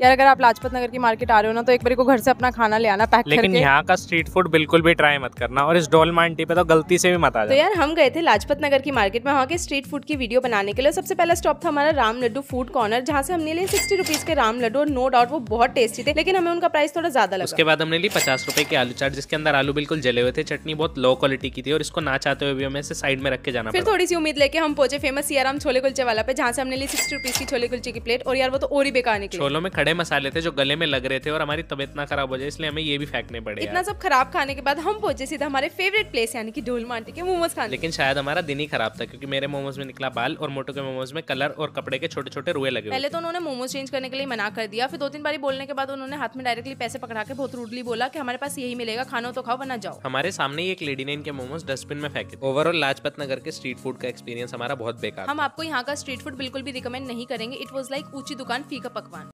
यार अगर आप लाजपत नगर की मार्केट आ रहे हो ना तो एक बार को घर से अपना खाना ले आना पैक लेकिन यहाँ का स्ट्रीट फूड बिल्कुल भी ट्राई मत करना और इस डोल मांटी पे तो गलती से भी मत आ तो यार हम गए थे लाजपत नगर की मार्केट में वहाँ के स्ट्रीट फूड की वीडियो बनाने के लिए सबसे पहला स्टॉप था हमारा राम लड्डू फूड कॉर्नर जहाँ से हमने लिए सिक्सटी रुपीज के राम लड्डू और नो डाउट वो बहुत टेस्टी थे लेकिन हमें उनका प्राइस थोड़ा ज्यादा लगा उसके बाद हमने लिए पचास रुपए के आलू चाट जिसके अंदर आलू बिल्कुल जले हुए थे चटनी बहुत लो क्वालिटी की थी और इसको ना चाहते हुए भी हमें साइड में रख के जाना फिर थोड़ी सी उम्मीद लेके हम पहुंचे फेमस सियाराम छोले कुलचे वाला पे जहाँ से हमने लिए सिक्सटी रुपीज की छोले कुलचे की प्लेट और यार वो तो और ही बेकार निकले छोलों में खड़े मसाले थे जो गले में लग रहे थे और हमारी तबियत ना खराब हो जाए इसलिए हमें ये भी फेंकने पड़े इतना सब खराब खाने के बाद हम पहुंचे सीधा हमारे फेवरेट प्लेस यानी कि डोल मार्टी के मोमोज खाने लेकिन शायद हमारा दिन ही खराब था क्योंकि मेरे मोमोज में निकला बाल और मोटो के मोमोज में कलर और कपड़े के छोटे छोटे रुए लगे पहले तो उन्होंने मोमोज चेंज करने के लिए मना कर दिया फिर दो तीन बार बोलने के बाद उन्होंने हाथ में डायरेक्टली पैसे पकड़ा के बहुत रूडली बोला कि हमारे पास यही मिलेगा खाना तो खाओ बना जाओ हमारे सामने एक लेडी ने इनके मोमोज डस्टबिन में फेंके ओवरऑल लाजपत नगर के स्ट्रीट फूड का एक्सपीरियंस हमारा बहुत बेकार हम आपको यहाँ का स्ट्रीट फूड बिल्कुल भी रिकमेंड नहीं करेंगे इट वॉज लाइक ऊंची दुकान फीका पकवान